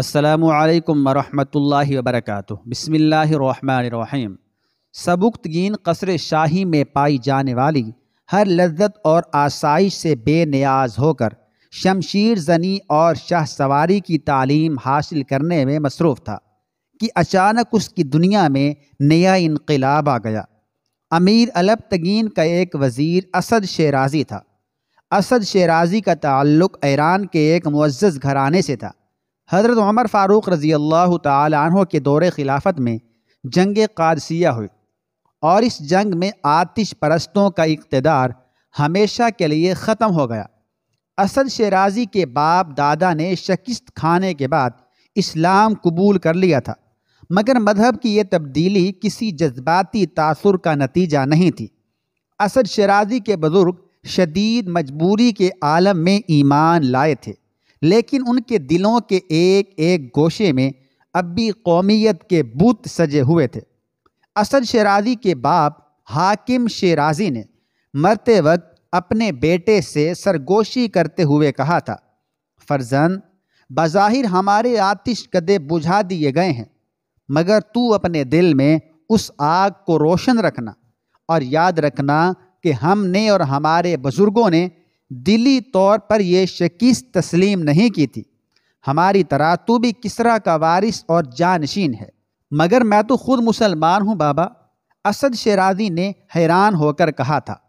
असलकम वरहमल वबरक बसमीम सबुक्तगीन कसर शाही में पाई जाने वाली हर लज्जत और आसाइश से बेनियाज होकर शमशीर जनी और शाह सवारी की तालीम हासिल करने में मसरूफ़ था कि अचानक उसकी दुनिया में नया इनकलाब आ गया अमीर अलब तगीन का एक वज़ीर असद शेराजी था असद शेराजी का ताल्लुक़ ईरान के एक मुआज़ घराने से था हज़रत उमर फ़ारूक रज़ी अल्लाह तहों के दौर खिलाफत में जंग कादसिया हुई और इस जंग में आतिश परस्तों का इकतदार हमेशा के लिए ख़त्म हो गया असद शराजी के बाप दादा ने शिकस्त खाने के बाद इस्लाम कबूल कर लिया था मगर मजहब की यह तब्दीली किसी जज्बाती तासर का नतीजा नहीं थी असद शराजी के बुज़ुर्ग शदीद मजबूरी के आलम में ईमान लाए थे लेकिन उनके दिलों के एक एक गोशे में अब भी कौमीत के बुत सजे हुए थे असद शराजी के बाप हाकिम शेराजी ने मरते वक्त अपने बेटे से सरगोशी करते हुए कहा था फर्जन बज़ाहिर हमारे आतिश कदे बुझा दिए गए हैं मगर तू अपने दिल में उस आग को रोशन रखना और याद रखना कि हमने और हमारे बुज़ुर्गों ने दिली तौर पर यह शकीस तस्लीम नहीं की थी हमारी तरह तू भी किसरा का वारिस और जानशीन है मगर मैं तो खुद मुसलमान हूँ बाबा असद शराजी ने हैरान होकर कहा था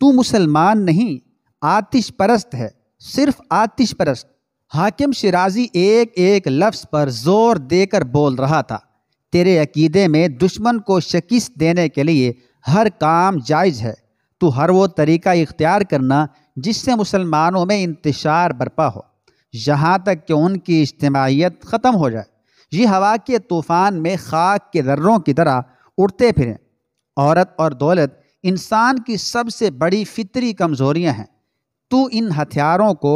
तू मुसलमान नहीं आतिश परस्त है सिर्फ आतिश परस्त हाकिम शराजी एक एक लफ्ज़ पर ज़ोर देकर बोल रहा था तेरे अकीदे में दुश्मन को शकीस देने के लिए हर काम जायज़ है तू हर वो तरीका इख्तियार करना जिससे मुसलमानों में इंतशार बरपा हो यहाँ तक कि उनकी इज्तमाहीत ख़त्म हो जाए ये हवा के तूफ़ान में खाक के दर्रों की तरह उड़ते फिरें औरत और दौलत इंसान की सबसे बड़ी फितरी कमज़ोरियाँ हैं तो इन हथियारों को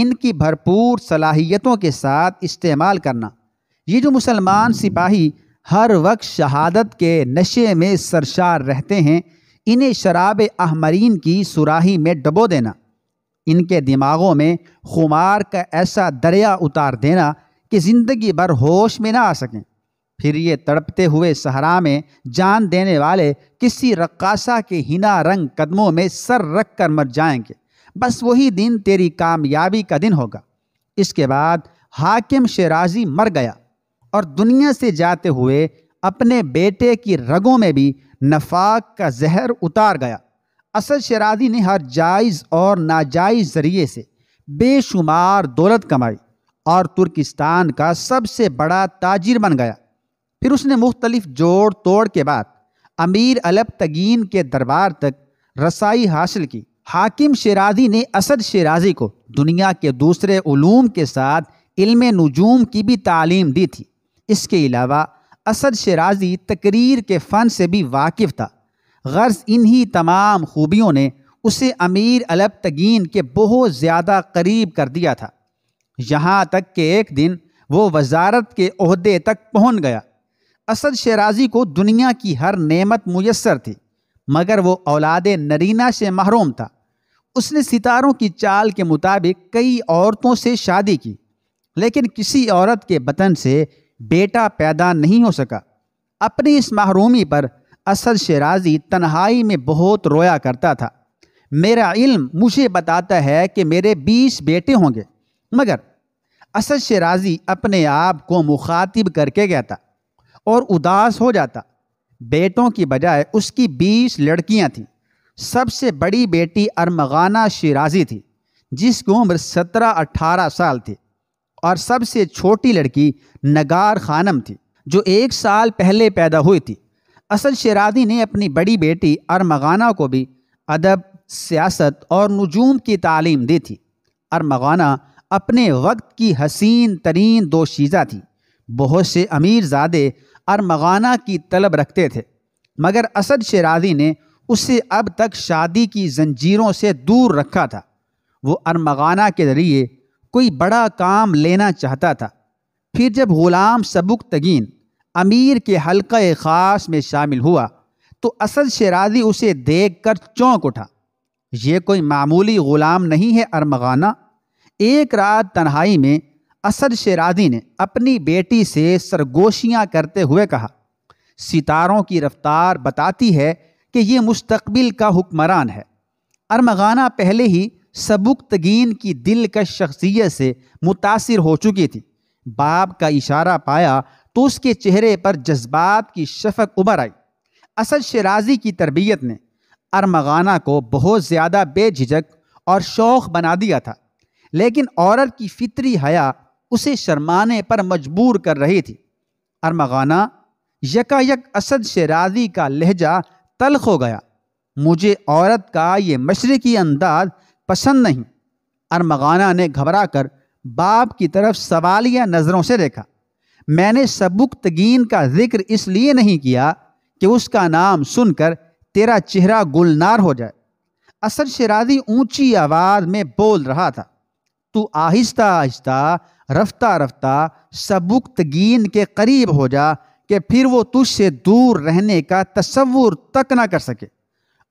इनकी भरपूर सलाहियतों के साथ इस्तेमाल करना ये जो मुसलमान सिपाही हर वक्त शहादत के नशे में सरशार रहते हैं इन्हें शराब अहमरीन की सुराही में डबो देना इनके दिमागों में खुमार का ऐसा दरिया उतार देना कि ज़िंदगी भर होश में ना आ सकें फिर ये तड़पते हुए सहरा में जान देने वाले किसी रक्कासा के हिना रंग कदमों में सर रख कर मर जाएंगे बस वही दिन तेरी कामयाबी का दिन होगा इसके बाद हाकिम शराजी मर गया और दुनिया से जाते हुए अपने बेटे की रगों में भी नफाक का जहर उतार गया असल शराधी ने हर जायज़ और नाजायज़ ज़रिए से बेशुमार दौलत कमाई और तुर्किस्तान का सबसे बड़ा ताजिर बन गया फिर उसने मुख्तलिफ जोड़ तोड़ के बाद अमीर अलब तगीन के दरबार तक रसाई हासिल की हाकिम शराजी ने असद शराजी को दुनिया के दूसरे ूम के साथ इल्म नजूम की भी तालीम दी थी इसके अलावा असद शराजी तकरीर के फ़न से भी वाकिफ़ था गर्ज इन्हीं तमाम खूबियों ने उसे अमीर अलब तगीन के बहुत ज़्यादा करीब कर दिया था यहाँ तक कि एक दिन वो वजारत के अहदे तक पहुँच गया असद शराजी को दुनिया की हर नेमत मैसर थी मगर वो औलाद नरीना से महरूम था उसने सितारों की चाल के मुताबिक कई औरतों से शादी की लेकिन किसी औरत के बतन से बेटा पैदा नहीं हो सका अपनी इस महरूमी पर असद शराजी तन्हाई में बहुत रोया करता था मेरा इल्म मुझे बताता है कि मेरे बीस बेटे होंगे मगर असद शराजी अपने आप को मुखातिब करके कहता और उदास हो जाता बेटों की बजाय उसकी बीस लड़कियां थीं सबसे बड़ी बेटी अरमगाना शराजी थी जिसकी उम्र सत्रह अट्ठारह साल थी और सबसे छोटी लड़की नगार खानम थी जो एक साल पहले पैदा हुई थी असल शरादी ने अपनी बड़ी बेटी अरमगाना को भी अदब सियासत और नजूम की तालीम दी थी अरमगाना अपने वक्त की हसीन तरीन दोशीज़ा थी बहुत से अमीर अरमगाना की तलब रखते थे मगर असद शरादी ने उसे अब तक शादी की जंजीरों से दूर रखा था वो अरमगाना के ज़रिए कोई बड़ा काम लेना चाहता था फिर जब ग़ुलाम सबुक तगीन अमीर के हल्का ख़ास में शामिल हुआ तो असद शराजी उसे देख कर चौंक उठा ये कोई मामूली ग़ुलाम नहीं है अरमगाना एक रात तन्हाई में असद शराजी ने अपनी बेटी से सरगोशियाँ करते हुए कहा सितारों की रफ्तार बताती है कि ये मुस्तबिल का हुक्मरान है अरमगाना पहले ही सबुक की दिल का शख्सियत से मुतासर हो चुकी थी बाप का इशारा पाया तो उसके चेहरे पर जज्बात की शफक उभर आई असद शराजी की तरबियत ने अरमगाना को बहुत ज़्यादा बेझिझक और शौक़ बना दिया था लेकिन औरत की फितरी हया उसे शर्माने पर मजबूर कर रही थी अरमगाना यकायक असद शराजी का लहजा तलख हो गया मुझे औरत का ये मशरक़ी अंदाज पसंद नहीं अरमगाना ने घबरा कर बाप की तरफ सवालिया नज़रों से देखा मैंने सबुक्तगीन का जिक्र इसलिए नहीं किया कि उसका नाम सुनकर तेरा चेहरा गुलनार हो जाए असर शराजी ऊंची आवाज में बोल रहा था तू आहिस्ता आहिस्ता रफ्ता रफ्ता सबुक्तगीन के करीब हो जा कि फिर वो तुझसे दूर रहने का तस्वुर तक ना कर सके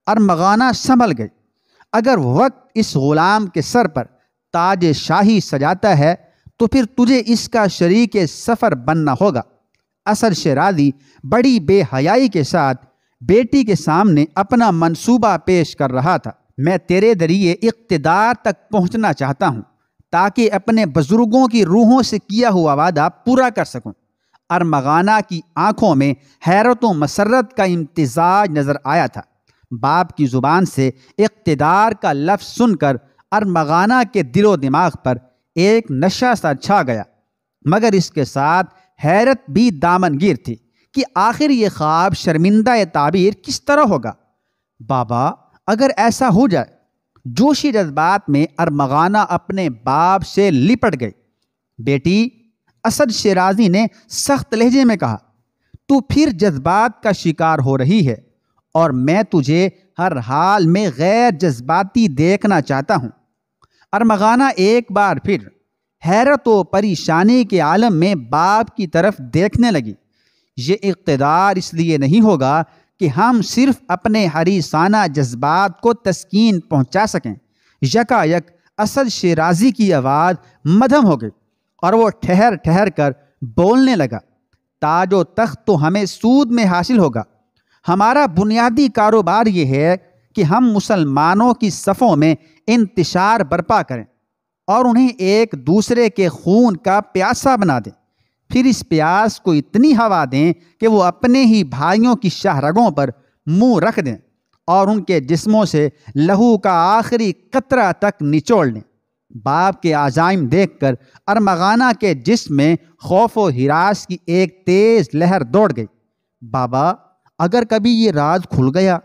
और मगाना संभल गई अगर वक्त इस ग़ुलाम के सर पर ताज शाही सजाता है तो फिर तुझे इसका शरीक सफ़र बनना होगा असर शरादी बड़ी बेहयाई के साथ बेटी के सामने अपना मंसूबा पेश कर रहा था मैं तेरे जरिए इकतदार तक पहुंचना चाहता हूं ताकि अपने बुज़ुर्गों की रूहों से किया हुआ वादा पूरा कर सकूं। अरमगाना की आंखों में हैरत व मसरत का इम्तजाज नज़र आया था बाप की ज़ुबान से इकतदार का लफ्ज़ सुनकर अरमगाना के दिलो दिमाग पर एक नशा सा छा गया मगर इसके साथ हैरत भी दामनगीर थी कि आखिर ये ख्वाब शर्मिंदा ताबीर किस तरह होगा बाबा अगर ऐसा हो जाए जोशी जज्बात में अरमगाना अपने बाप से लिपट गई बेटी असद शराजी ने सख्त लहजे में कहा तू फिर जज्बात का शिकार हो रही है और मैं तुझे हर हाल में गैर जज्बाती देखना चाहता हूँ अरमगाना एक बार फिर हैरत व परेशानी के आलम में बाप की तरफ देखने लगी ये इकतदार इसलिए नहीं होगा कि हम सिर्फ अपने हरीसाना जज्बात को तस्कीन पहुंचा सकें यकायक असद शेराजी की आवाज़ मधम हो गई और वो ठहर ठहर कर बोलने लगा ताजो तख्त तो हमें सूद में हासिल होगा हमारा बुनियादी कारोबार ये है कि हम मुसलमानों की सफ़ों में इंतशार बर्पा करें और उन्हें एक दूसरे के खून का प्यासा बना दें फिर इस प्यास को इतनी हवा दें कि वो अपने ही भाइयों की शाहरगों पर मुंह रख दें और उनके जिस्मों से लहू का आखिरी कतरा तक निचोड़ लें बाप के आजाइम देखकर अरमगाना के जिस्म में खौफ व हिरास की एक तेज़ लहर दौड़ गई बाबा अगर कभी ये राज खुल गया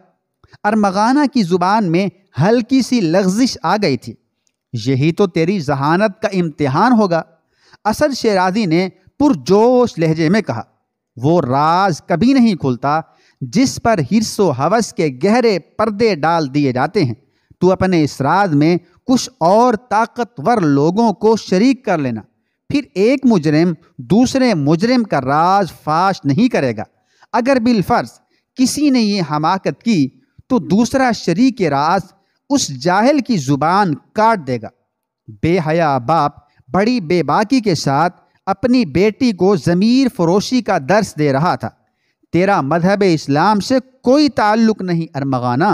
अरमगाना की ज़ुबान में हल्की सी लग्जिश आ गई थी यही तो तेरी जहानत का इम्तिहान होगा असद शेराजी ने पुरजोश लहजे में कहा वो राज कभी नहीं खुलता जिस पर हिरसो हवस के गहरे पर्दे डाल दिए जाते हैं तू अपने इस राज में कुछ और ताकतवर लोगों को शरीक कर लेना फिर एक मुजरिम दूसरे मुजरिम का राज फाश नहीं करेगा अगर बिलफर्ज किसी ने ये हमाकत की तो दूसरा शरीक राज उस जाहिल की ज़ुबान काट देगा बेहया बाप बड़ी बेबाकी के साथ अपनी बेटी को ज़मीर फरोशी का दर्श दे रहा था तेरा मजहब इस्लाम से कोई ताल्लुक नहीं अरमगाना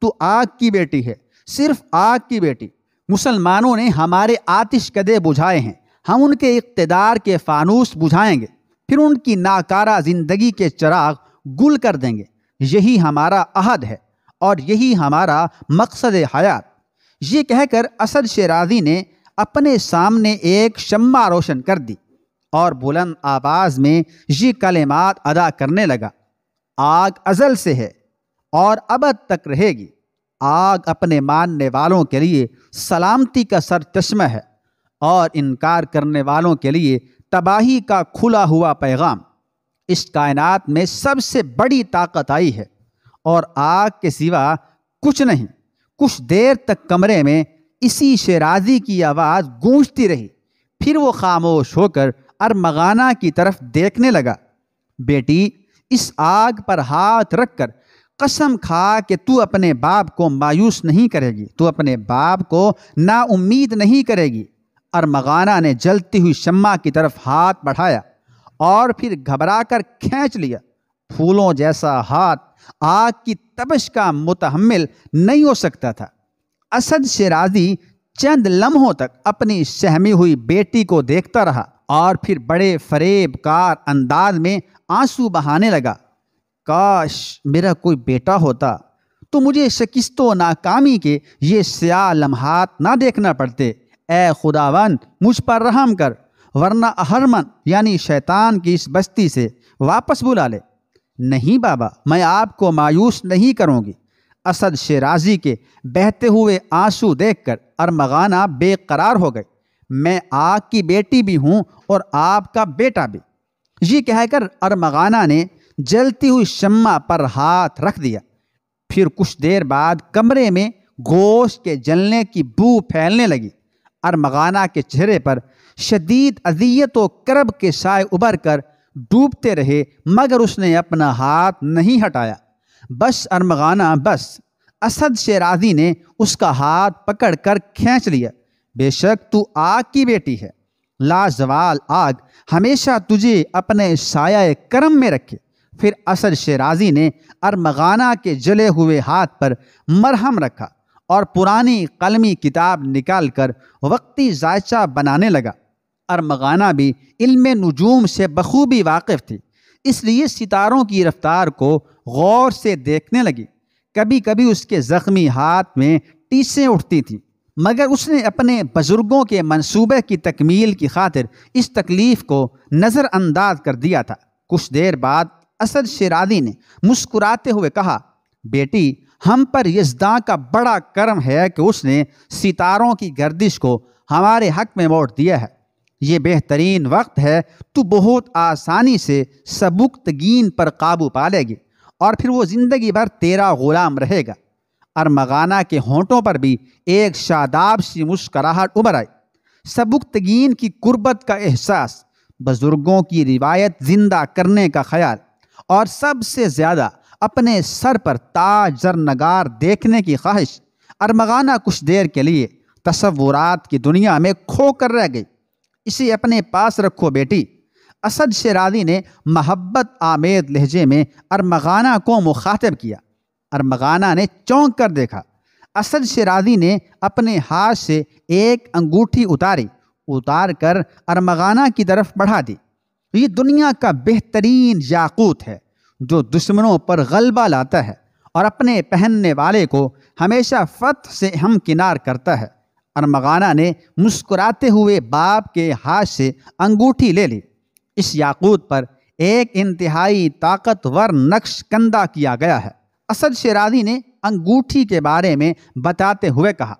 तू आग की बेटी है सिर्फ आग की बेटी मुसलमानों ने हमारे आतिश कदे बुझाए हैं हम उनके इकतदार के फानूस बुझाएंगे फिर उनकी नाकारा ज़िंदगी के चराग गुल कर देंगे यही हमारा अहद है और यही हमारा मकसद हयात ये कहकर असद शेराजी ने अपने सामने एक शम्मा रोशन कर दी और बुलंद आवाज़ में ये कलेमात अदा करने लगा आग अजल से है और अबद तक रहेगी आग अपने मानने वालों के लिए सलामती का सर चश्मा है और इनकार करने वालों के लिए तबाही का खुला हुआ पैगाम इस कायनात में सबसे बड़ी ताकत आई है और आग के सिवा कुछ नहीं कुछ देर तक कमरे में इसी शेराजी की आवाज़ गूंजती रही फिर वो खामोश होकर अरमगाना की तरफ देखने लगा बेटी इस आग पर हाथ रखकर कसम खा कि तू अपने बाप को मायूस नहीं करेगी तू अपने बाप को ना उम्मीद नहीं करेगी अरमगाना ने जलती हुई शम्मा की तरफ हाथ बढ़ाया और फिर घबराकर खींच लिया फूलों जैसा हाथ आग की तपश का मुतहमल नहीं हो सकता था असद शराजी चंद लम्हों तक अपनी सहमी हुई बेटी को देखता रहा और फिर बड़े फरेबकार अंदाज में आंसू बहाने लगा काश मेरा कोई बेटा होता तो मुझे शिकस्तों नाकामी के ये स्या लम्हात ना देखना पड़ते ए खुदावन मुझ पर रहम कर वरना अहरमन यानी शैतान की इस बस्ती से वापस बुला ले नहीं बाबा मैं आपको मायूस नहीं करूँगी असद शराजी के बहते हुए आंसू देखकर अरमगाना बेकरार हो गए मैं आग की बेटी भी हूँ और आपका बेटा भी ये कहकर अरमगाना ने जलती हुई शम्मा पर हाथ रख दिया फिर कुछ देर बाद कमरे में गोश्त के जलने की बू फैलने लगी अरमगाना के चेहरे पर शदीद अजियत व करब के साय उभर कर डूबते रहे मगर उसने अपना हाथ नहीं हटाया बस अरमगाना बस असद शेराजी ने उसका हाथ पकड़ कर खींच लिया बेशक तू आग की बेटी है लाजवाल आग हमेशा तुझे अपने साया करम में रखे फिर असद शेराजी ने अरमगाना के जले हुए हाथ पर मरहम रखा और पुरानी कलमी किताब निकाल कर वक्ती जायचा बनाने लगा अरमगाना भी इल्म नजूम से बखूबी वाकिफ़ थी इसलिए सितारों की रफ्तार को गौर से देखने लगी कभी कभी उसके ज़ख्मी हाथ में टीसें उठती थीं मगर उसने अपने बुज़ुर्गों के मनसूबे की तकमील की खातिर इस तकलीफ़ को नज़रअंदाज कर दिया था कुछ देर बाद असद शरादी ने मुस्कुराते हुए कहा बेटी हम पर यजदा का बड़ा कर्म है कि उसने सितारों की गर्दिश को हमारे हक में वोट दिया है ये बेहतरीन वक्त है तो बहुत आसानी से सबुक्तगीन पर काबू पा लेगी और फिर वो ज़िंदगी भर तेरा ग़ुलाम रहेगा और मगाना के होंठों पर भी एक शादाब सी मुस्कराहट उभर आई सबुक्तगीन की कुर्बत का एहसास बुज़ुर्गों की रिवायत ज़िंदा करने का ख्याल और सबसे ज़्यादा अपने सर पर ताज जरनगार देखने की ख्वाहिश अरमगाना कुछ देर के लिए तस्वुरात की दुनिया में खो कर रह गई इसे अपने पास रखो बेटी असद शरादी ने महब्बत आमेद लहजे में अरमगाना को मुखातब किया अरमगाना ने चौंक कर देखा असद शरादी ने अपने हाथ से एक अंगूठी उतारी उतार कर अरमगाना की तरफ बढ़ा दी ये दुनिया का बेहतरीन याकूत है जो दुश्मनों पर गलबा लाता है और अपने पहनने वाले को हमेशा फतह से हमकिनार करता है अरमगाना ने मुस्कुराते हुए बाप के हाथ से अंगूठी ले ली इस याकूत पर एक इंतहाई ताकतवर नक्श कंदा किया गया है असद शेराजी ने अंगूठी के बारे में बताते हुए कहा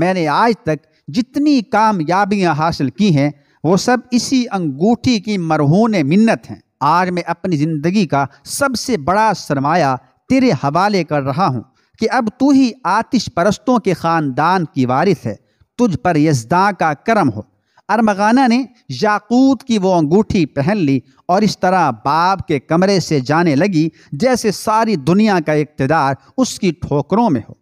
मैंने आज तक जितनी कामयाबियां हासिल की हैं वो सब इसी अंगूठी की मरहून मिन्नत हैं आज मैं अपनी ज़िंदगी का सबसे बड़ा सरमाया तेरे हवाले कर रहा हूँ कि अब तू ही आतिश परस्तों के ख़ानदान की वारिस है तुझ पर यजदा का करम हो अरमगाना ने याकूत की वो अंगूठी पहन ली और इस तरह बाप के कमरे से जाने लगी जैसे सारी दुनिया का इकतदार उसकी ठोकरों में हो